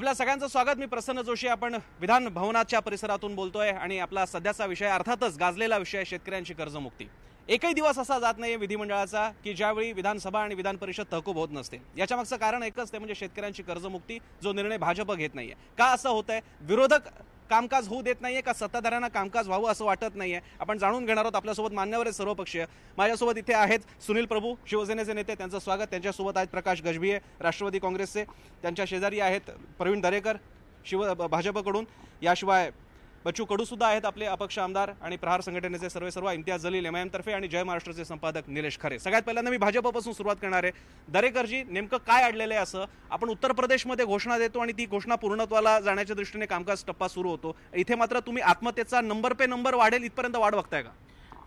आपल्या सगळ्यांचं स्वागत मी प्रसन्न जोशी आपण विधान भवनाच्या परिसरातून बोलतोय आणि आपला सध्याचा विषय अर्थातच गाजलेला विषय शेतकऱ्यांची कर्जमुक्ती एकही दिवस असा जात नाही विधिमंडळाचा की ज्यावेळी विधानसभा आणि विधान परिषद तहकूब होत नसते याच्यामागचं कारण एकच ते म्हणजे शेतकऱ्यांची कर्जमुक्ती जो निर्णय भाजप घेत नाहीये का असं होत आहे विरोधक कामकाज होऊ देत नाहीये का सत्ताधाऱ्यांना कामकाज व्हावं असं वाटत नाहीये आपण जाणून घेणार आहोत आपल्यासोबत मान्यवर आहे सर्वपक्षीय माझ्यासोबत इथे आहेत सुनील प्रभू शिवसेनेचे नेते त्यांचं स्वागत त्यांच्यासोबत आहेत प्रकाश गजभिये राष्ट्रवादी काँग्रेसचे त्यांच्या शेजारी आहेत प्रवीण दरेकर शिव भाजपकडून याशिवाय बच्चू कडू सुद्धा आहेत आपले अपक्ष आमदार आणि प्रहार संघटनेचे सर्वे सर्व इम्तियाज जलील एम तर्फे आणि जय महाराष्ट्राचे संपादक निलेश खरे सगळ्यात पहिल्यांदा मी भाजपपासून सुरुवात करणार आहे दरेकरजी नेमकं काय अडलेलं आहे असं आपण उत्तर प्रदेशमध्ये घोषणा देतो आणि ती घोषणा पूर्णत्वाला जाण्याच्या दृष्टीने कामकाज टप्पा सुरू होतो इथे मात्र तुम्ही आत्महत्येचा नंबर पे नंबर वाढेल इथपर्यंत वाढ बघताय का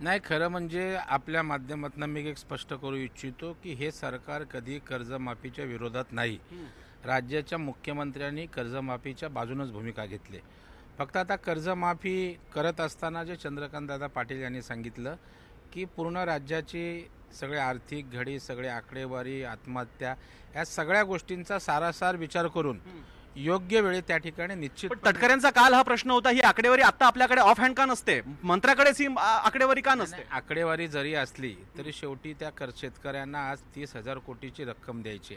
नाही खरं म्हणजे आपल्या माध्यमातून मी एक स्पष्ट करू इच्छितो की हे सरकार कधी कर्जमाफीच्या विरोधात नाही राज्याच्या मुख्यमंत्र्यांनी कर्जमाफीच्या बाजूनच भूमिका घेतली फक्त आता कर्जमाफी करत असताना जे दादा पाटील यांनी सांगितलं की पूर्ण राज्याची सगळे आर्थिक घडी सगळे आकडेवारी आत्महत्या या सगळ्या गोष्टींचा सारासार विचार करून योग्य वेळी त्या ठिकाणी निश्चित तटकऱ्यांचा काल हा प्रश्न होता ही आकडेवारी आता आपल्याकडे ऑफ हँड का नसते मंत्र्याकडे ही आकडेवारी का नसते आकडेवारी जरी असली तरी शेवटी त्या शेतकऱ्यांना आज तीस हजार कोटीची रक्कम द्यायची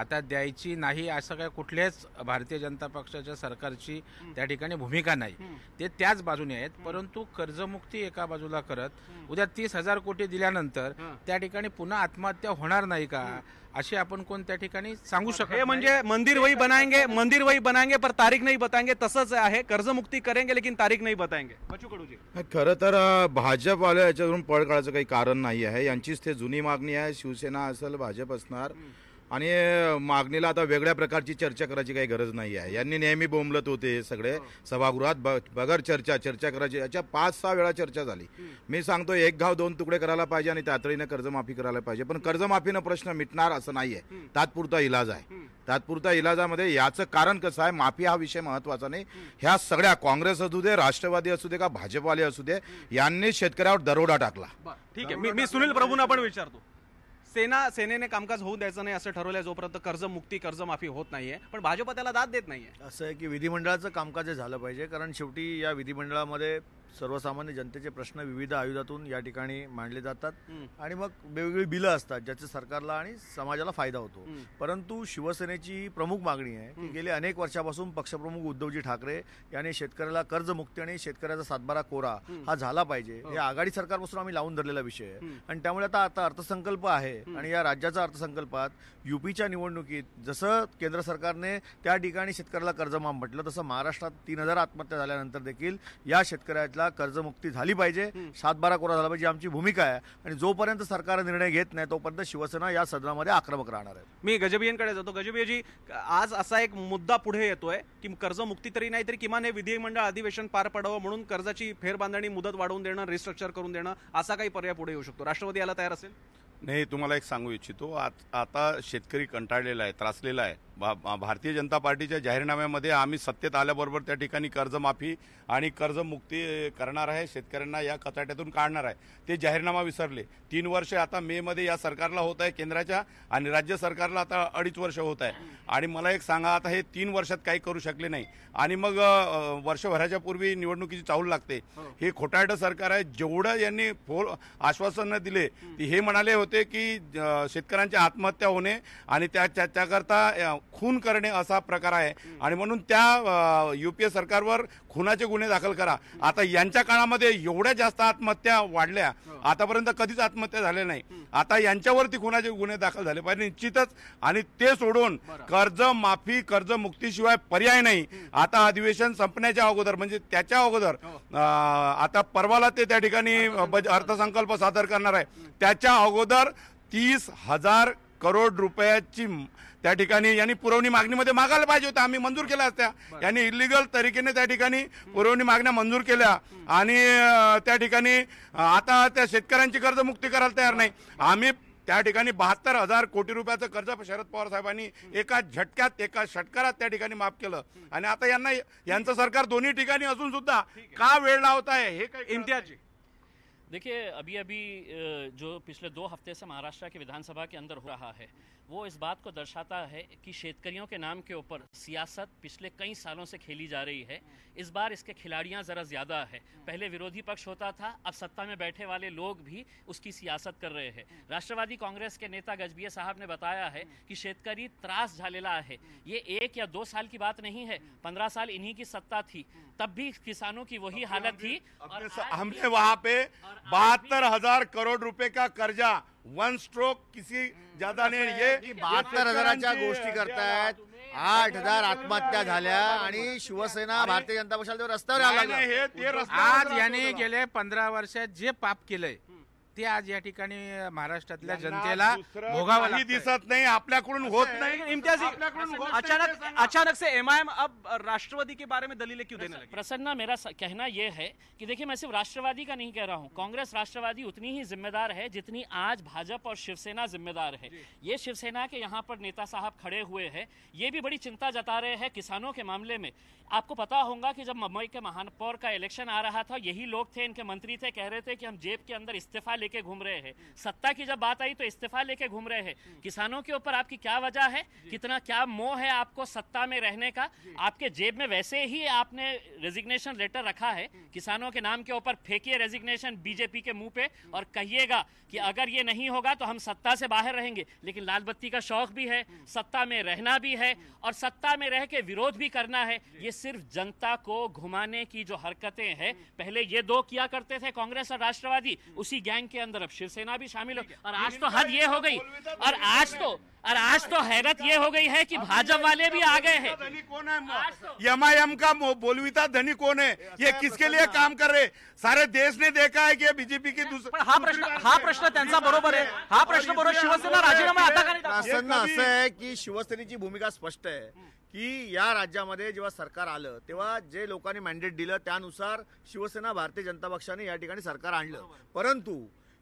आता द्यायची नाही असं काय कुठल्याच भारतीय जनता पक्षाच्या सरकारची त्या ठिकाणी भूमिका नाही ते त्याच बाजूने आहेत परंतु कर्जमुक्ती एका बाजूला करत उद्या तीस हजार कोटी दिल्यानंतर त्या ठिकाणी पुन्हा आत्महत्या होणार नाही का असे आपण कोणत्या ठिकाणी सांगू शकतो हे म्हणजे मंदिर वही बनायगे मंदिर वही बनायगे पर तारीख नाही बताएंगे तसंच आहे कर्जमुक्ती करेंगे लेकिन तारीख नाही बताएंगे खर तर भाजपवाल्या याच्यावरून पळ काढायचं काही कारण नाही आहे यांचीच ते जुनी मागणी आहे शिवसेना असेल भाजप असणार आणि मागणीला आता वेगळ्या प्रकारची चर्चा करायची काही गरज नाही आहे यांनी नेहमी बोंबलत होते सगळे हो. सभागृहात बगर चर्चा चर्चा करायची याच्या पाच सहा वेळा चर्चा झाली मी सांगतो एक गाव दोन तुकडे करायला पाहिजे आणि तातडीनं कर्जमाफी करायला पाहिजे पण कर्जमाफीनं प्रश्न मिटणार असं नाही आहे तात्पुरता इलाज आहे तात्पुरता इलाजामध्ये याचं कारण कसं आहे माफी हा विषय महत्वाचा नाही ह्या सगळ्या काँग्रेस असू दे राष्ट्रवादी असू दे का भाजपवाले असू दे यांनी शेतकऱ्यावर दरोडा टाकला ठीक आहे मी सुनील प्रभूंना पण विचारतो सेना सेनेने कामकाज होऊ द्यायचं नाही असं ठरवलंय जोपर्यंत कर्जमुक्ती कर्जमाफी होत नाहीये पण भाजप त्याला दाद देत नाहीये असं आहे की विधिमंडळाचं कामकाज झालं पाहिजे कारण शेवटी या विधिमंडळामध्ये सर्वसामान्य जनतेचे प्रश्न विविध आयुधातून या ठिकाणी मांडले जातात आणि मग वेगवेगळी बिलं असतात ज्याचे सरकारला आणि समाजाला फायदा होतो परंतु शिवसेनेची प्रमुख मागणी आहे की गेले अनेक वर्षापासून पक्षप्रमुख उद्धवजी ठाकरे यांनी शेतकऱ्याला कर्जमुक्ती आणि शेतकऱ्याचा सातबारा कोरा हा झाला पाहिजे हो. हे आघाडी सरकारपासून आम्ही लावून धरलेला विषय आहे आणि त्यामुळे आता आता अर्थसंकल्प आहे आणि या राज्याचा अर्थसंकल्पात युपीच्या निवडणुकीत जसं केंद्र सरकारने त्या ठिकाणी शेतकऱ्याला कर्जमाफ म्हटलं तसं महाराष्ट्रात तीन हजार आत्महत्या झाल्यानंतर देखील या शेतकऱ्याला कर्जमुक्ती झाली पाहिजे सात बारा कोरा झाला पाहिजे आमची भूमिका आहे आणि जोपर्यंत सरकार निर्णय घेत नाही तोपर्यंत शिवसेना या सदनामध्ये आक्रमक राहणार आहे मी गजबियांकडे जातो गजबियाजी आज असा एक मुद्दा पुढे येतोय की कर्जमुक्ती तरी नाही तरी किमान हे विधिमंडळ अधिवेशन पार पडावं म्हणून कर्जाची फेरबांधणी मुदत वाढवून देणं रिस्ट्रक्चर करून देणं असा काही पर्याय पुढे येऊ शकतो राष्ट्रवादी याला तयार असेल नाही तुम्हाला एक सांगू इच्छितो आता शेतकरी कंटाळलेला आहे त्रासलेला आहे भारतीय जनता पार्टीच्या जाहीरनाम्यामध्ये आम्ही सत्तेत आल्याबरोबर त्या ठिकाणी कर्जमाफी आणि कर्जमुक्ती करणार आहे शेतकऱ्यांना या कचाट्यातून काढणार आहे ते जाहीरनामा विसरले तीन वर्ष आता मेमध्ये या सरकारला होत आहे केंद्राच्या आणि राज्य सरकारला आता अडीच वर्ष होत आहे आणि मला एक सांगा आता हे तीन वर्षात काही करू शकले नाही आणि मग वर्षभराच्या पूर्वी निवडणुकीची चाहूल लागते हे खोटाळटं सरकार आहे जेवढं यांनी फोर आश्वासनं दिले ती हे म्हणाले होते की शेतकऱ्यांच्या आत्महत्या होणे आणि त्या त्याकरता खून करणे असा प्रकार आहे आणि म्हणून त्या युपीए सरकारवर खुनाचे गुन्हे दाखल करा आता यांच्या काळामध्ये एवढ्या जास्त आत्महत्या वाढल्या आतापर्यंत कधीच आत्महत्या झाल्या नाही आता यांच्यावरती खुनाचे गुन्हे दाखल झाले पाहिजे निश्चितच आणि ते सोडून कर्ज माफी कर्जमुक्तीशिवाय पर्याय नाही आता अधिवेशन संपण्याच्या अगोदर म्हणजे त्याच्या अगोदर हो. आता परवाला ते त्या ठिकाणी अर्थसंकल्प सादर करणार आहे त्याच्या अगोदर तीस हजार करोड रुपयाची त्या ठिकाणी यांनी पुरवणी मागणीमध्ये मागायला पाहिजे होतं आम्ही मंजूर केल्या असत्या यांनी इलिगल तरीकेने त्या ठिकाणी पुरवणी मागण्या मंजूर केल्या आणि त्या ठिकाणी आता त्या शेतकऱ्यांची कर्जमुक्ती करायला तयार नाही आम्ही त्या ठिकाणी बहात्तर हजार कोटी रुपयाचं कर्ज शरद पवार साहेबांनी एका झटक्यात एका षटकारात त्या ठिकाणी माफ केलं आणि आता यांना यांचं सरकार दोन्ही ठिकाणी असून सुद्धा का वेळ लावत आहे हे काय इम्तियाजी देखिए अभी अभी जो पिछले दो हफ्ते से महाराष्ट्र के विधानसभा के अंदर हो रहा है वो इस बात को दर्शाता है कि शेतकरियों के नाम के ऊपर सियासत पिछले कई सालों से खेली जा रही है इस बार इसके खिलाड़ियाँ ज़रा ज़्यादा है पहले विरोधी पक्ष होता था अब सत्ता में बैठे वाले लोग भी उसकी सियासत कर रहे हैं राष्ट्रवादी कांग्रेस के नेता गजबीय साहब ने बताया है कि शेतकारी त्रास झालेला है ये एक या दो साल की बात नहीं है पंद्रह साल इन्हीं की सत्ता थी तब भी किसानों की वही हालत थी हमने वहाँ पे बहत्तर हजार करोड़ रुपए का कर्जा वन स्ट्रोक किसी ज्यादा नाही ये बहात्तर हजाराच्या गोष्टी करतायत आठ हजार आत्महत्या झाल्या आणि शिवसेना भारतीय जनता पक्षाला रस्त्यावर आला आज याने गेले पंधरा वर्षात जे पाप केलंय ते आज या ठिकाणी महाराष्ट्रातल्या जनतेला भोगावं दिसत नाही आपल्याकडून होत नहीं, नहीं, अचानक नहीं, नहीं, अचानक से एमआईएम अब राष्ट्रवादी के बारे में दलीलें क्यों देने लगी प्रसन्ना मेरा कहना यह है कि देखिए मैं सिर्फ राष्ट्रवादी का नहीं कह रहा हूँ कांग्रेस राष्ट्रवादी उतनी ही जिम्मेदार है जितनी आज भाजपा और शिवसेना जिम्मेदार है ये शिवसेना के यहाँ पर नेता साहब खड़े हुए है ये भी बड़ी चिंता जता रहे हैं किसानों के मामले में आपको पता होगा कि जब मुंबई के महानपौर का इलेक्शन आ रहा था यही लोग थे इनके मंत्री थे कह रहे थे कि हम जेब के अंदर इस्तीफा लेके घूम रहे हैं सत्ता की जब बात आई तो इस्तीफा लेके घूम रहे हैं हम्म। किसानों के ऊपर आपकी क्या वजह है कितना क्या मोह है आपको सत्ता में रहने का आपके जेब में वैसे ही आपने रेजिग्नेशन लेटर रखा है हम्म। किसानों के नाम के ऊपर फेंकिए रेजिग्नेशन बीजेपी के मुंह पे हम्म। और कहिएगा कि अगर ये नहीं होगा तो हम सत्ता से बाहर रहेंगे लेकिन लाल बत्ती का शौक भी है सत्ता में रहना भी है और सत्ता में रह के विरोध भी करना है ये सिर्फ जनता को घुमाने की जो हरकतें हैं पहले ये दो किया करते थे कांग्रेस और राष्ट्रवादी उसी गैंग के अंदर अब शिवसेना भी शामिल हो, हो और आज तो हद ये हो गई और आज तो और आज तो हैरत ये हो गई है कि भाजपा वाले भी आ गए हैं धनी कौन है एमआईएम का बोलविता धनी कौन है ये किसके लिए काम कर रहे सारे देश ने देखा है कि बीजेपी की दूसरी हा प्रश्न हा प्रश्न त्यांचा बरोबर आहे हा प्रश्न बरोबर शिवसेना राजीनामा आता प्रसन्न असं आहे की शिवसेनेची भूमिका स्पष्ट आहे की या राज्यामध्ये जेव्हा सरकार आलं तेव्हा जे लोकांनी मॅन्डेट दिलं त्यानुसार शिवसेना भारतीय जनता पक्षाने या ठिकाणी सरकार आणलं परंतु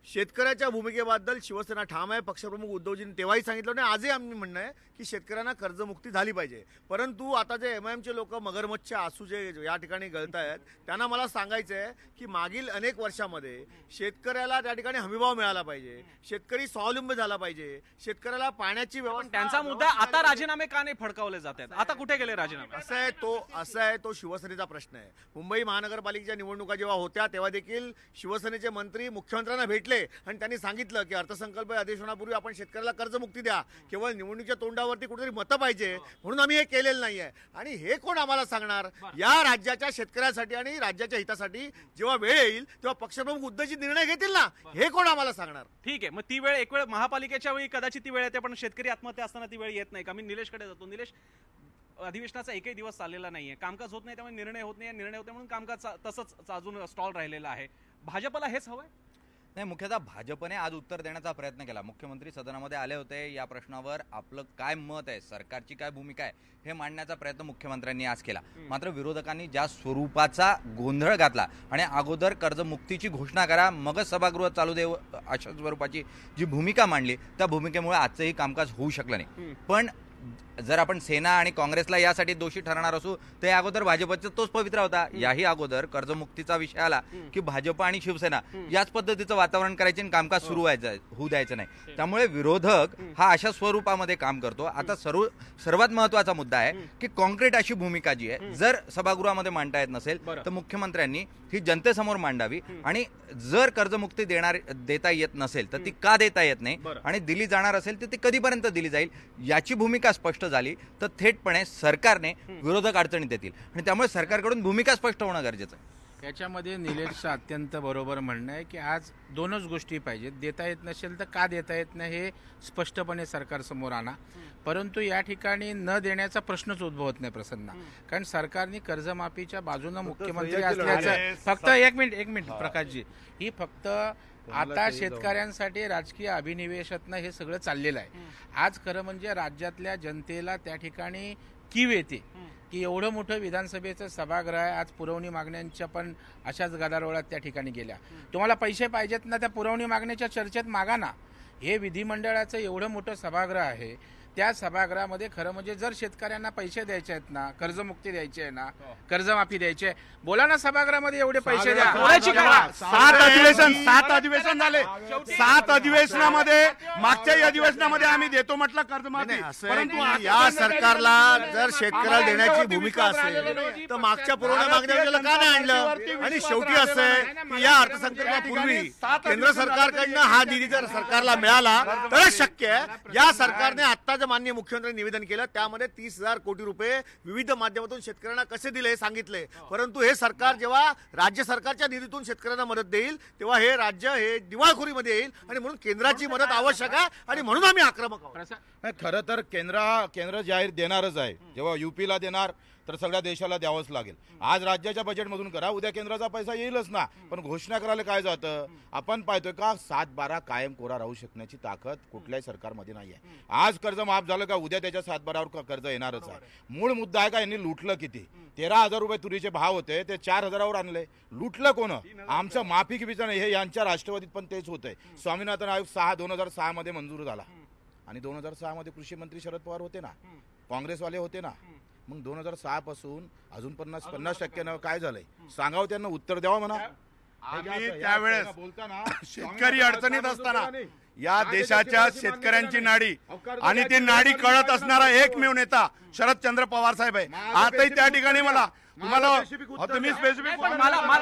शेतकऱ्याच्या भूमिकेबद्दल शिवसेना ठाम आहे पक्षप्रमुख उद्धवजींनी तेव्हाही सांगितलं आणि आजही आम्ही म्हणणं आहे की शेतकऱ्यांना कर्जमुक्ती झाली पाहिजे परंतु आता जे एम आय एमचे लोक मगरमच्छ आसू जे या ठिकाणी गळत आहेत त्यांना मला सांगायचं आहे की मागील अनेक वर्षामध्ये शेतकऱ्याला त्या ठिकाणी हमीभाव मिळाला पाहिजे शेतकरी स्वावलंबी झाला पाहिजे शेतकऱ्याला पाण्याची व्यवस्था त्यांचा मुद्दा आता राजीनामे का नाही फडकावले जात आहेत आता कुठे गेले राजीनामे असं आहे तो असं आहे तो शिवसेनेचा प्रश्न आहे मुंबई महानगरपालिकेच्या निवडणुका जेव्हा होत्या तेव्हा देखील शिवसेनेचे मंत्री मुख्यमंत्र्यांना भेटले आणि त्यांनी सांगितलं की अर्थसंकल्प अधिवेशनापूर्वी आपण शेतकऱ्याला कर्जमुक्ती द्या केवळ निवडणुकीच्या तोंडावरती कुठेतरी मतं पाहिजे म्हणून आम्ही हे केलेलं नाही आणि हे कोण आम्हाला सांगणार या राज्याच्या शेतकऱ्यासाठी आणि राज्याच्या हितासाठी जेव्हा वेळ येईल तेव्हा पक्षप्रमुख उद्धवजी निर्णय घेतील ना हे कोण आम्हाला सांगणार ठीक आहे मग ती वेळ एक वेळ महापालिकेच्या वेळी कदाचित ती वेळ येते पण शेतकरी आत्महत्या असताना ती वेळ येत नाही का मी निलेशकडे जातो निलेश अधिवेशनाचा एकही दिवस चाललेला नाहीये कामकाज होत नाही त्यामुळे निर्णय होत नाही निर्णय होते म्हणून कामकाज तसंच अजून स्टॉल राहिलेला आहे भाजपला हेच हवंय नाही मुख्यतः भाजपने आज उत्तर देण्याचा प्रयत्न केला मुख्यमंत्री सदनामध्ये आले होते या प्रश्नावर आपलं काय मत आहे सरकारची काय भूमिका आहे हे मांडण्याचा प्रयत्न मुख्यमंत्र्यांनी आज केला मात्र विरोधकांनी ज्या स्वरूपाचा गोंधळ घातला आणि अगोदर कर्जमुक्तीची घोषणा करा मगच सभागृह चालू देव अशा स्वरूपाची जी भूमिका मांडली त्या भूमिकेमुळे आजचंही कामकाज होऊ शकलं नाही पण जर आपण सेना आणि काँग्रेसला यासाठी दोषी ठरणार असू या अगोदर भाजपचा तोच पवित्र होता याही अगोदर कर्जमुक्तीचा विषय आला की भाजप आणि शिवसेना याच पद्धतीचं वातावरण करायचे आणि कामकाज सुरू हो. व्हायचं होऊ द्यायचं नाही त्यामुळे विरोधक हा अशा स्वरूपामध्ये काम करतो आता सर्व सर्वात महत्वाचा मुद्दा आहे की कॉन्क्रीट अशी भूमिका जी आहे जर सभागृहामध्ये मांडता येत नसेल तर मुख्यमंत्र्यांनी ही जनतेसमोर मांडावी आणि जर कर्जमुक्ती देणार देता येत नसेल तर ती का देता येत नाही आणि दिली जाणार असेल तर ती कधीपर्यंत दिली जाईल याची भूमिका स्पष्ट झाली तर थेटपणे सरकारने विरोधक अडचणी देतील आणि त्यामुळे सरकारकडून भूमिका स्पष्ट होणं गरजेचं आहे याच्यामध्ये निलेशचं अत्यंत बरोबर म्हणणं आहे की आज दोनच गोष्टी पाहिजेत देता येत नसेल तर का देता येत नाही हे स्पष्टपणे सरकारसमोर आणा परंतु या ठिकाणी न देण्याचा प्रश्नच उद्भवत नाही प्रसन्ना कारण सरकारने कर्जमाफीच्या बाजूनं मुख्यमंत्री असल्याचं फक्त एक मिनिट एक मिनिट प्रकाशजी ही फक्त आता शेतकऱ्यांसाठी राजकीय अभिनिवेशातनं हे सगळं चाललेलं आहे आज खरं म्हणजे राज्यातल्या जनतेला त्या ठिकाणी कीव येते की एवढं मोठं विधानसभेचं सभागृह आहे आज पुरवणी मागण्यांच्या पण अशाच गदारोळात त्या ठिकाणी गेल्या तुम्हाला पैसे पाहिजेत ना त्या पुरवणी मागण्याच्या चर्चेत मागा ना हे विधिमंडळाचं एवढं मोठं सभागृह आहे त्या सभागृहामध्ये खरं म्हणजे जर शेतकऱ्यांना पैसे द्यायचे आहेत ना कर्जमुक्ती द्यायची आहे ना हो. कर्जमाफी द्यायची आहे बोला ना सभागृहामध्ये एवढे पैसे द्या सात अधिवेशन सात अधिवेशन झाले सात अधिवेशनामध्ये मागच्याही अधिवेशनामध्ये आम्ही देतो म्हटलं कर्जमाफी परंतु या सरकारला जर शेतकऱ्याला देण्याची भूमिका असेल तर मागच्या पुरवठा मागण्या का नाही आणलं आणि शेवटी असं आहे की या अर्थसंकल्पापूर्वी केंद्र सरकारकडनं हा निधी जर सरकारला मिळाला तरच शक्य आहे या सरकारने आता आज मान्य मुख्यमंत्र्यांनी निवेदन केलं त्यामध्ये तीस हजार कोटी रुपये विविध माध्यमातून शेतकऱ्यांना कसे दिले हे सांगितले हो. परंतु हे सरकार जेव्हा राज्य सरकारच्या निधीतून शेतकऱ्यांना मदत देईल तेव्हा हे राज्य हे दिवाळखोरीमध्ये येईल आणि म्हणून केंद्राची मदत आवश्यक आहे आणि म्हणून आम्ही आक्रमक आहोत खरं तर केंद्र केंद्र जाहीर देणारच आहे जेव्हा युपीला देणार तर सगळ्या देशाला द्यावंच लागेल आज राज्याच्या बजेटमधून करा उद्या केंद्राचा पैसा येईलच ना पण घोषणा करायला काय जातं आपण पाहतोय का सात बारा कायम कोरा राहू शकण्याची ताकद कुठल्याही सरकारमध्ये नाही आहे आज कर्ज माफ झालं का उद्या त्याच्या सातबारावर कर्ज येणारच आहे मूळ मुद्दा आहे का यांनी लुटलं किती तेरा हजार रुपये तुरीचे भाव होते ते चार हजारावर आणले लुटलं कोण आमचं माफी किफीचं हे यांच्या राष्ट्रवादीत पण तेच होतंय स्वामीनाथन आयोग सहा दोन हजार सहा मध्ये मंजूर झाला आणि दोन हजार सहा मध्ये कृषी मंत्री शरद पवार होते ना काँग्रेसवाले होते ना मग दोन हजार सहा पासून अजून पन्नास पन्नास टक्क्यानं काय झालंय सांगावं त्यांना उत्तर द्यावं म्हणा त्यावेळेस बोलताना शेतकरी अडचणीत असताना या देशाच्या शेतकऱ्यांची नाडी आणि ती नाडी कळत असणारा एकमेव नेता शरद चंद्र पवार साहेब आहे आता त्या ठिकाणी मला मला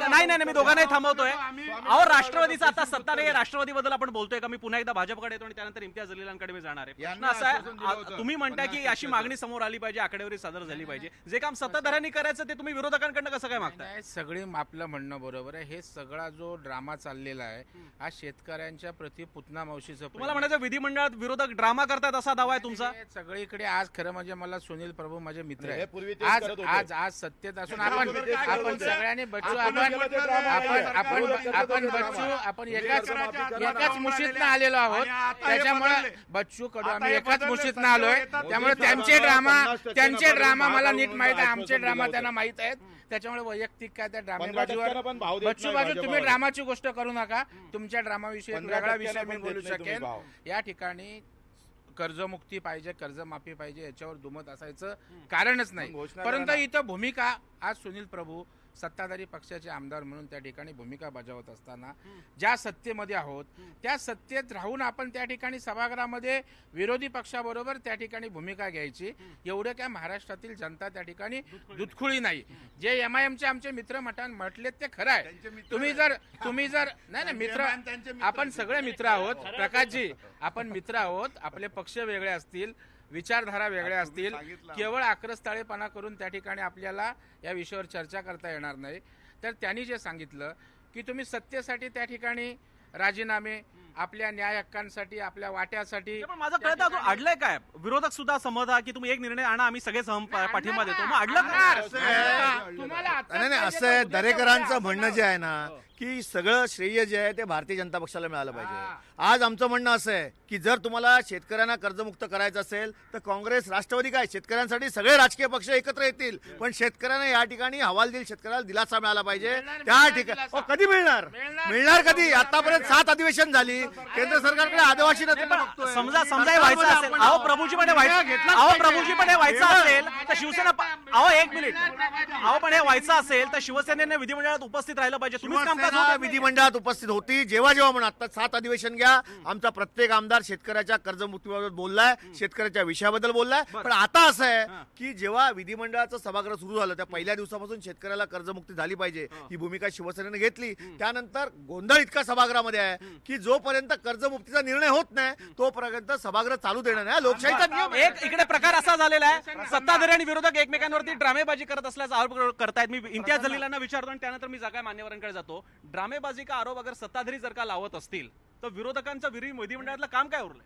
नाही नाही मी दोघांनाही थांबवतोय अहो राष्ट्रवादीचा आता सत्ता नाही राष्ट्रवादी बद्दल आपण बोलतोय का मी पुन्हा एकदा भाजपकडे येतो आणि त्यानंतर इम्तियाज जलीलांकडे मी जाणार आहे तुम्ही म्हणता की अशी मागणी समोर आली पाहिजे आकडेवारी सादर झाली पाहिजे जे काम सत्ताधाऱ्यांनी करायचं ते तुम्ही विरोधकांकडनं कसं काय मागताय सगळे आपलं म्हणणं बरोबर आहे हे सगळा जो ड्रामा चाललेला आहे हा शेतकऱ्यांच्या प्रति पुतना मावशीचं तुम्हाला म्हणायचं विधिमंडळात विरोधक ड्रामा करतात असा दावा आहे तुमचा सगळीकडे आज खरं म्हणजे मला सुनील प्रभू माझे मित्र आहे आज आज सत्तेत आपण आपण म्हणजे सगळ्यांनी बच्चू आपण आपण आपण आपण बच्चू आपण म्हणजे एकाच एकाच मुशीतनं आलेलो आहोत त्याच्यामुळे बच्चू कडू आम्ही एकाच मुशीत आलोय त्यामुळे त्यांचे ड्रामा त्यांचे ड्रामा मला नीट माहित आहे आमचे ड्रामा त्यांना माहित आहेत त्याच्यामुळे वैयक्तिक काय त्या ड्रामे बाजूवर बच्चू बाजू तुम्ही ड्रामाची गोष्ट करू नका तुमच्या ड्रामाविषयी वेगळा विषय मी बोलू शकेन या ठिकाणी कर्जमुक्ती पाहिजे कर्जमाफी पाहिजे याच्यावर दुमत असायचं कारणच नाही परंतु इथं भूमिका आज सुनील प्रभू सत्ताधारी पक्षाचे आमदार म्हणून त्या ठिकाणी भूमिका बजावत असताना ज्या सत्तेमध्ये आहोत त्या सत्तेत राहून आपण त्या ठिकाणी सभागृहामध्ये विरोधी पक्षाबरोबर त्या ठिकाणी भूमिका घ्यायची एवढं काय महाराष्ट्रातील जनता त्या ठिकाणी दुतखुळी नाही जे एम आय एमचे आमचे मित्र मटान म्हटलेत ते खरं आहे तुम्ही जर तुम्ही जर नाही नाही मित्र आपण सगळे मित्र आहोत प्रकाशजी आपण मित्र आहोत आपले पक्ष वेगळे असतील विचारधारा वेगळ्या असतील केवळ आक्रस्ताळेपणा करून त्या ठिकाणी आपल्याला या विषयावर चर्चा करता येणार नाही तर त्यांनी जे सांगितलं की तुम्ही सत्तेसाठी त्या ठिकाणी राजीनामे आपल्या न्याय हक्कांसाठी आपल्या वाट्यासाठी माझं कळत अडलंय काय विरोधक सुद्धा समजा की तुम्ही एक निर्णय आणा आम्ही सगळे पाठिंबा देतो मग अडलं तुम्हाला असं दरेकरांचं म्हणणं जे आहे ना हो. की सगळं श्रेय जे आहे ते भारतीय जनता पक्षाला मिळालं पाहिजे आज आमचं म्हणणं असं आहे की जर तुम्हाला शेतकऱ्यांना कर्जमुक्त करायचं असेल तर काँग्रेस राष्ट्रवादी काय शेतकऱ्यांसाठी सगळे राजकीय पक्ष एकत्र येतील पण शेतकऱ्यांना या ठिकाणी हवाल देईल शेतकऱ्याला दिलासा मिळाला पाहिजे त्या ठिकाणी हो, कधी मिळणार मिळणार कधी आतापर्यंत सात अधिवेशन झाली केंद्र सरकारकडे समजा समजा व्हायचं असेल अहो पण व्हायचं अहो व्हायचं असेल तर शिवसेना अहो एक मिनिट अहो पण हे व्हायचं असेल तर शिवसेनेने विधिमंडळात उपस्थित राहिलं पाहिजे तुम्ही विधिमंडळात उपस्थित होती जेव्हा जेव्हा म्हणा आता सात अधिवेशन घ्या आमचा प्रत्येक आमदार शेतकऱ्याच्या कर्जमुक्तीबाबत बोललाय शेतकऱ्याच्या विषयाबद्दल बोललाय पण आता असं आहे की जेव्हा विधिमंडळाचं सभागृह सुरू झालं त्या पहिल्या दिवसापासून शेतकऱ्याला कर्जमुक्ती झाली पाहिजे ही भूमिका शिवसेनेने घेतली त्यानंतर गोंधळ इतका सभागृहामध्ये आहे की जोपर्यंत कर्जमुक्तीचा निर्णय होत नाही तोपर्यंत सभागृह चालू देणार नाही लोकशाहीचा नियम एक इकडे प्रकार असा झालेला आहे सत्ताधारी आणि विरोधक एकमेकांवरती ड्रामेबाजी करत असल्याचा आरोप करतायत मी इम्तियाज जलीलांना विचारतो आणि त्यानंतर मी जागा मान्यवरांकडे जातो ड्रामेबाजी का आरोप अगर सत्ताधारी जर का लावत असतील तर विरोधकांचं मोदी विधिमंडळातलं काम काय उरलं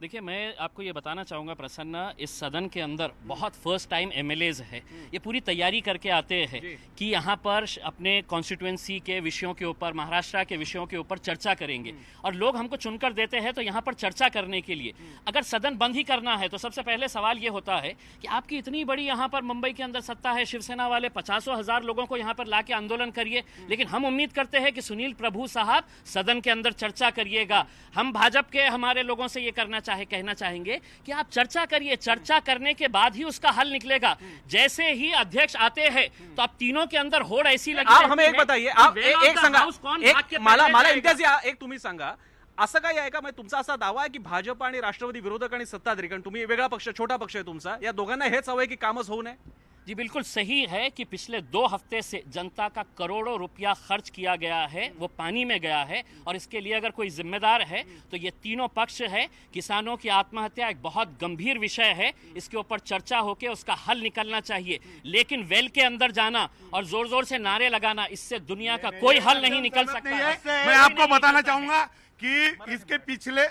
देखिए मैं आपको ये बताना चाहूँगा प्रसन्ना इस सदन के अंदर हम्म। बहुत फर्स्ट टाइम एम एल है ये पूरी तैयारी करके आते हैं कि यहाँ पर अपने कॉन्स्टिट्युएंसी के विषयों के ऊपर महाराष्ट्र के विषयों के ऊपर चर्चा करेंगे हम्म। और लोग हमको चुनकर देते हैं तो यहाँ पर चर्चा करने के लिए हम्म। अगर सदन बंद ही करना है तो सबसे पहले सवाल ये होता है कि आपकी इतनी बड़ी यहाँ पर मुंबई के अंदर सत्ता है शिवसेना वाले पचासों हजार लोगों को यहाँ पर ला आंदोलन करिए लेकिन हम उम्मीद करते हैं कि सुनील प्रभु साहब सदन के अंदर चर्चा करिएगा हम भाजपा के हमारे लोगों से ये करना चाहे कहना चाहेंगे कि आप चर्चा करिए चर्चा करने के बाद ही उसका हल निकलेगा जैसे ही अध्यक्ष आते हैं तो आप तीनों के अंदर होड़ ऐसी लगी आप हमें एक बताइए आप एक सांगा मला मला एक तुम्ही सांगा असं काही आहे का म्हणजे तुमचा असा दावा आहे की भाजप आणि राष्ट्रवादी विरोधक आणि सत्ताधारी कारण तुम्ही वेगळा पक्ष छोटा पक्ष आहे तुमचा या दोघांना हेच हवं की कामच होऊ नये जी बिल्कुल सही है कि पिछले दो हफ्ते से जनता का करोड़ों रुपया खर्च किया गया है वो पानी में गया है और इसके लिए अगर कोई जिम्मेदार है तो ये तीनों पक्ष है किसानों की आत्महत्या एक बहुत गंभीर विषय है इसके ऊपर चर्चा होकर उसका हल निकलना चाहिए लेकिन वेल के अंदर जाना और जोर जोर से नारे लगाना इससे दुनिया का कोई हल नहीं निकल सकता है मैं आपको बताना चाहूंगा की इसके पिछले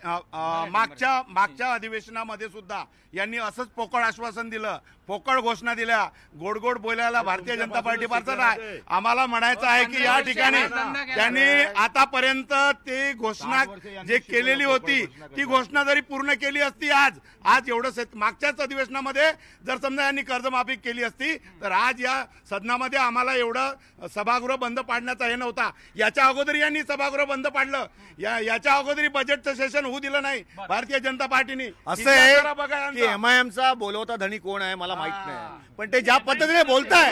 मागच्या मागच्या अधिवेशनामध्ये सुद्धा यांनी असंच पोकळ आश्वासन दिलं पोकळ घोषणा दिल्या गोड गोड बोलायला भारतीय जनता पार्टी आहे आम्हाला म्हणायचं आहे की या ठिकाणी त्यांनी आतापर्यंत ती घोषणा जे केलेली होती ती घोषणा जरी पूर्ण केली असती आज आज एवढं मागच्याच अधिवेशनामध्ये जर समजा यांनी कर्जमाफी केली असती तर आज या सदनामध्ये आम्हाला एवढं सभागृह बंद पाडण्याचा हे नव्हता याच्या अगोदर यांनी सभागृह बंद पाडलं या याच्या अगोदरी बजेटचं सेशन होऊ दिलं नाही भारतीय जनता पार्टीने असं बघा एमआयएमचा बोलवता धनी कोण आहे मला मला माहित नाही पण ते ज्या पद्धतीने बोलताय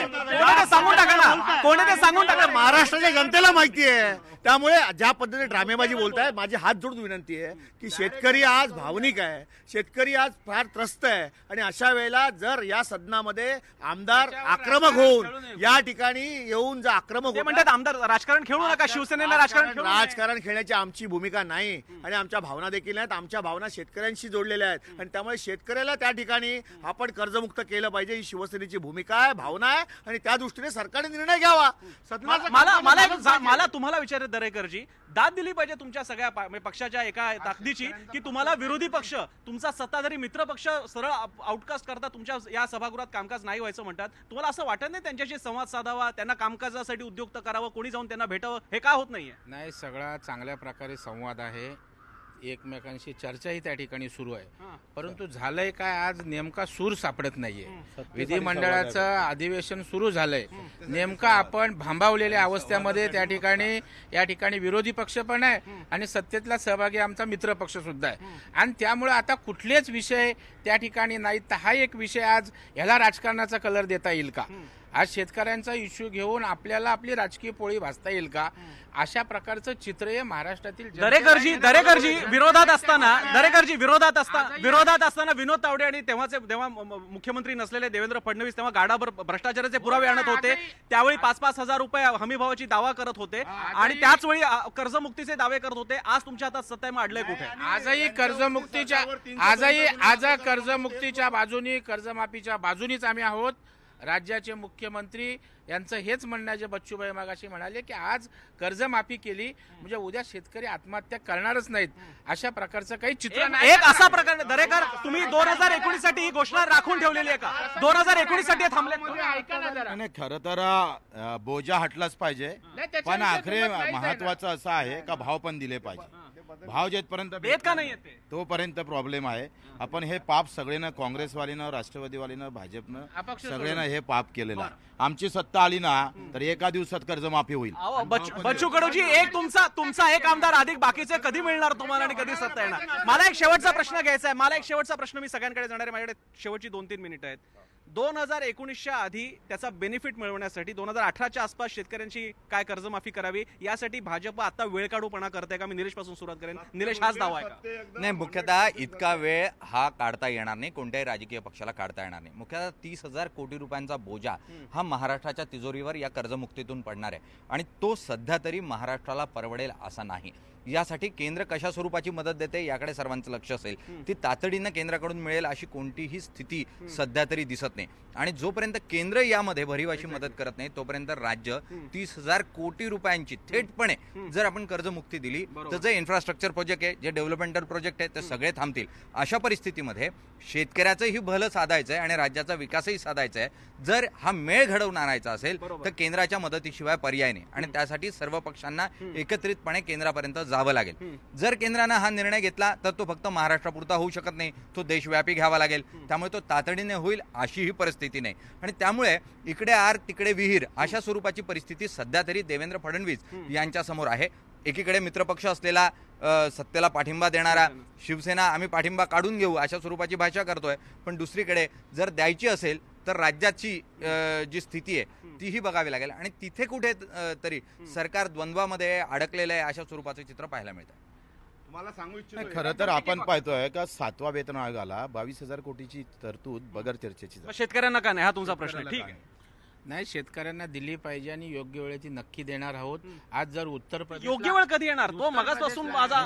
सांगून टाका कोणी ते सांगून टाका महाराष्ट्राच्या जनतेला माहिती आहे त्यामुळे ज्या पद्धतीने ड्रामेबाजी बोलताय माझी हात जोडून विनंती आहे की शेतकरी आज भावनिक आहे शेतकरी आज फार त्रस्त आहे आणि अशा वेळेला जर या सदनामध्ये आमदार आक्रमक होऊन या ठिकाणी येऊन जर आक्रमक म्हणतात आमदार राजकारण खेळू नका शिवसेनेला राजकारण राजकारण खेळण्याची आमची भूमिका नाही आणि आमच्या भावना देखील नाहीत आमच्या भावना शेतकऱ्यांशी जोडलेल्या आहेत आणि त्यामुळे शेतकऱ्याला त्या ठिकाणी आपण कर्जमुक्त केलं पाहिजे ही शिवसेनेची भूमिका आहे भावना आहे आणि त्या दृष्टीने सरकारने निर्णय घ्यावा मला मला तुम्हाला विचारत दरेकरजी दाद दिली पाहिजे तुमच्या सगळ्या म्हणजे पक्षाच्या एका ताकदीची की तुम्हाला विरोधी पक्ष तुमचा सत्ताधारी मित्र पक्ष सरळ आउटकास्ट करता तुमच्या या सभागृहात कामकाज नाही व्हायचं म्हणतात तुम्हाला असं वाटत नाही त्यांच्याशी संवाद साधावा त्यांना कामकाजासाठी उद्युक्त करावं कोणी जाऊन त्यांना भेटावं हे का होत नाहीये नाही सगळा चांगल्या प्रकारे संवाद आहे एकमेकांशी चर्चाही त्या ठिकाणी सुरू आहे परंतु झालंय काय आज नेमका सूर सापडत नाहीये विधिमंडळाचं अधिवेशन सुरू झालंय नेमका आपण भांबावलेल्या अवस्थेमध्ये त्या ठिकाणी या ठिकाणी विरोधी पक्ष पण आहे आणि सत्तेतला सहभागी आमचा मित्र पक्ष सुद्धा आहे आणि त्यामुळे आता कुठलेच विषय त्या ठिकाणी नाही तर हा एक विषय आज ह्याला राजकारणाचा कलर देता येईल का आज शेतकऱ्यांचा इश्यू घेऊन आपल्याला आपली राजकीय पोळी भाजता येईल का अशा प्रकारचं चित्र हे महाराष्ट्रातील दरेकरजी दरेकरजी विरोधात असताना दरेकरजी विरोधात असताना विरोधात असताना विनोद तावडे आणि तेव्हाचे तेव्हा मुख्यमंत्री नसलेले देवेंद्र फडणवीस तेव्हा गाडाभर भ्रष्टाचाराचे हो पुरावे आणत होते त्यावेळी पाच पाच हजार रुपये हमीभावाची दावा करत होते आणि त्याच वेळी कर्जमुक्तीचे दावे करत होते आज तुमच्या हातात सत्ता अडलंय कुठे आजही कर्जमुक्तीच्या आजही आज कर्जमुक्तीच्या बाजूनी कर्जमाफीच्या बाजूनीच आम्ही आहोत राज्याचे मुख्यमंत्री यांचं हेच म्हणणं जे बच्चूभाई मागाशी म्हणाले की आज कर्जमाफी केली म्हणजे उद्या शेतकरी आत्महत्या करणारच नाहीत अशा प्रकारचं काही चित्र नाही एक असा प्रकार दरेकर तुम्ही दोन हजार एकोणीस साठी ही घोषणा राखून ठेवलेली आहे का दोन हजार एकोणीस साठी थांबले खर तर बोजा हटलाच पाहिजे पण आखरे महत्वाचं असं आहे का भाव पण दिले पाहिजे भाव जेपर्यंत का नाही तोपर्यंत प्रॉब्लेम आहे आपण हे पाप सगळ्यांना काँग्रेसवालीनं राष्ट्रवादीवालीनं भाजपनं सगळ्यांना हे पाप केलेलं आहे आमची सत्ता आली ना तर एका दिवसात कर्जमाफी होईल बचू बच्चू कडूजी एक तुमचा तुमचा एक आमदार अधिक बाकीचे कधी मिळणार तुम्हाला आणि कधी सत्ता येणार मला एक शेवटचा प्रश्न घ्यायचा आहे मला एक शेवटचा प्रश्न मी सगळ्यांकडे जाणार आहे माझ्याकडे शेवटची दोन तीन मिनिट आहेत दोन हजार एकोणीसच्या आधी त्याचा बेनिफिट मिळवण्यासाठी दोन हजार अठराच्या आसपास शेतकऱ्यांची काय कर्जमाफी करावी यासाठी भाजप आता वेळ काढूपणा करते का मी निलेश पासून सुरुवात करेन निलेश हाच दावा आहे का नाही मुख्यतः इतका वेळ हा काढता येणार नाही कोणत्याही राजकीय पक्षाला काढता येणार नाही मुख्यतः तीस हजार कोटी रुपयांचा बोजा हा महाराष्ट्राच्या तिजोरीवर या कर्जमुक्तीतून पडणार आहे आणि तो सध्या तरी महाराष्ट्राला परवडेल असा नाही यासाठी केंद्र कशा स्वरूपाची मदत देते याकडे सर्वांचं लक्ष असेल ती तातडीनं केंद्राकडून मिळेल अशी कोणतीही स्थिती सध्या तरी दिसत नाही आणि जोपर्यंत केंद्र यामध्ये भरीव अशी मदत करत नाही तोपर्यंत राज्य तीस हजार कोटी रुपयांची थेटपणे जर आपण कर्जमुक्ती दिली तर जे इन्फ्रास्ट्रक्चर प्रोजेक्ट आहे जे डेव्हलपमेंटल प्रोजेक्ट आहे ते सगळे थांबतील अशा परिस्थितीमध्ये शेतकऱ्याचंही भलं साधायचं आहे आणि राज्याचा विकासही साधायचा आहे जर हा मेळ घडवून आणायचा असेल तर केंद्राच्या मदतीशिवाय पर्याय नाही आणि त्यासाठी सर्व पक्षांना एकत्रितपणे केंद्रापर्यंत जावं लागेल जर केंद्रानं हा निर्णय घेतला तर तो फक्त महाराष्ट्रापुरता होऊ शकत नाही तो देशव्यापी घ्यावा लागेल त्यामुळे तो तातडीने होईल अशी ही परिस्थिती नाही आणि त्यामुळे इकडे आर तिकडे विहीर अशा स्वरूपाची परिस्थिती सध्या तरी देवेंद्र फडणवीस यांच्यासमोर आहे एकीकडे मित्रपक्ष असलेला सत्तेला पाठिंबा देणारा शिवसेना आम्ही पाठिंबा काढून घेऊ अशा स्वरूपाची भाषा करतोय पण दुसरीकडे जर द्यायची असेल तर राज्याची जी स्थिती आहे तीही बघावी लागेल आणि तिथे कुठे तरी सरकार द्वंद्वामध्ये अडकलेलं आहे अशा स्वरूपाचं चित्र पाहायला मिळतं तुम्हाला सांगू इच्छित खरं तर आपण पाहतोय का सातवा वेतन आयोगाला बावीस हजार कोटीची तरतूद बगर चर्चेची शेतकऱ्यांना का नाही हा तुमचा प्रश्न ठीक आहे नाही शेतकऱ्यांना दिली पाहिजे आणि योग्य वेळेची नक्की देणार आहोत आज जर उत्तर प्रदेश योग्य वेळ कधी येणार तो मगासपासून माझा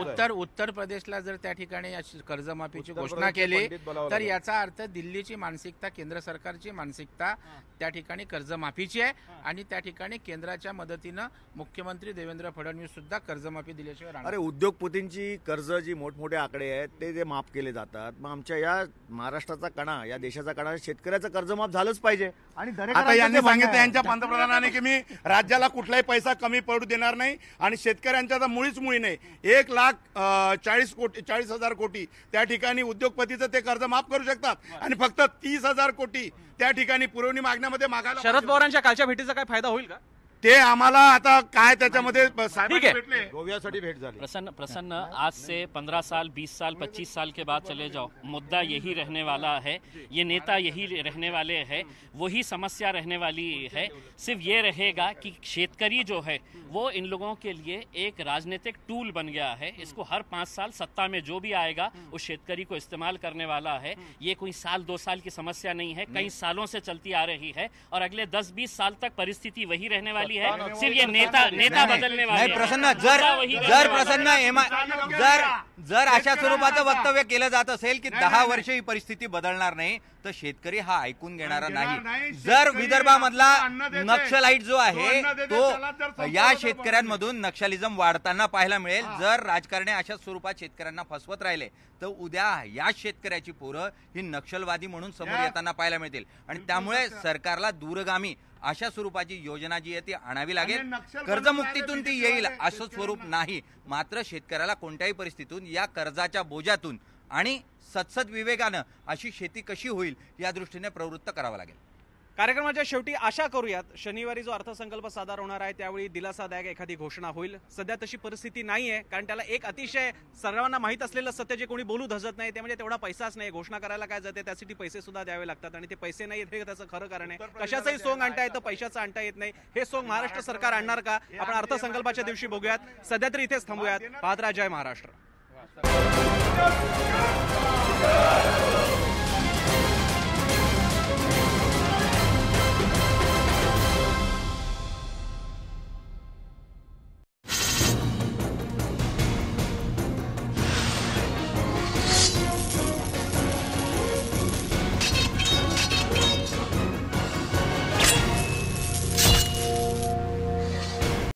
उत्तर उत्तर प्रदेशला जर त्या ठिकाणी कर्जमाफीची घोषणा केली तर याचा अर्थ दिल्लीची मानसिकता केंद्र सरकारची मानसिकता त्या ठिकाणी कर्जमाफीची आहे आणि त्या ठिकाणी केंद्राच्या मदतीनं मुख्यमंत्री देवेंद्र फडणवीस सुद्धा कर्जमाफी दिल्याशिवाय अरे उद्योगपतींची कर्ज जी मोठमोठे आकडे आहेत ते जे माफ केले जातात मग आमच्या या महाराष्ट्राचा कणा या देशाचा कणा शेतकऱ्याचं कर्जमाफ झालंच पाहिजे आणि आता यांनी सांगितलं यांच्या पंतप्रधानाने की मी राज्याला कुठलाही पैसा कमी पडू देणार नाही आणि शेतकऱ्यांच्या तर मुळीच मुळी नाही एक लाख चाळीस कोटी चाळीस हजार कोटी त्या ठिकाणी उद्योगपतीचं ते कर्ज माफ करू शकतात आणि फक्त तीस हजार कोटी त्या ठिकाणी पुरवणी मागण्यामध्ये मागा शरद पवारांच्या कालच्या भेटीचा काय फायदा होईल का ते आमाला आता काय त्याच्यामध्ये ठीक आहे गोव्यासाठी भेट झाली प्रसन्न प्रसन्न आज से पंधरा साल बीस साल पच्चीस साल के बाद चले जाओ मुद्दा यही रहने वाला है ये नेता यही रहने वाले है वही समस्या रहने वाली है सिर्फ ये रहेगा कि शेतकरी जो है वो इन लोगों के लिए एक राजनीतिक टूल बन गया है इसको हर पाँच साल सत्ता में जो भी आएगा उस शेतकरी को इस्तेमाल करने वाला है ये कोई साल दो साल की समस्या नहीं है कई सालों से चलती आ रही है और अगले दस बीस साल तक परिस्थिति वही रहने वाली वाली है ये नेता नेता बदलने वाले प्रसन्न जर जर प्रसन्न एमा जर जर अशा स्वरूपाचं वक्तव्य केलं जात असेल की दहा वर्ष ही परिस्थिती बदलणार नाही तर शेतकरी हा ऐकून घेणारा नाही जर विदर्भामधला नक्षलाईट जो आहे तो या शेतकऱ्यांमधून नक्षलिझम वाढताना पाहायला मिळेल जर राजकारणी अशा स्वरूपात शेतकऱ्यांना फसवत राहिले तर उद्या या शेतकऱ्याची पोरं ही नक्षलवादी म्हणून समोर येताना पाहायला मिळतील आणि त्यामुळे सरकारला दूरगामी अशा स्वरूपाची योजना जी आहे ती आणावी लागेल कर्जमुक्तीतून ती येईल असं स्वरूप नाही मात्र शेतकऱ्याला कोणत्याही परिस्थितीतून या कर्जाच्या बोजातून आणि सत्सद विवेकानं अशी शेती कशी होईल या दृष्टीने प्रवृत्त करावं लागेल कार्यक्रमाच्या शेवटी आशा करूयात शनिवारी जो अर्थसंकल्प सादर होणार आहे त्यावेळी दिलासादायक एखादी घोषणा होईल सध्या तशी परिस्थिती नाही आहे कारण त्याला एक अतिशय सर्वांना माहीत असलेलं सत्य जे कोणी बोलू धजत नाही ते म्हणजे तेवढा पैसाच नाही घोषणा करायला काय जाते त्यासाठी पैसे सुद्धा द्यावे लागतात आणि ते पैसे नाही हे त्याचं खरं कारण आहे कशाचंही सोंग आणता येतं पैशाचं आणता येत नाही हे सोंग महाराष्ट्र सरकार आणणार का आपण अर्थसंकल्पाच्या दिवशी बघूयात सध्या तरी इथेच थांबूयात पात्रा जय महाराष्ट्र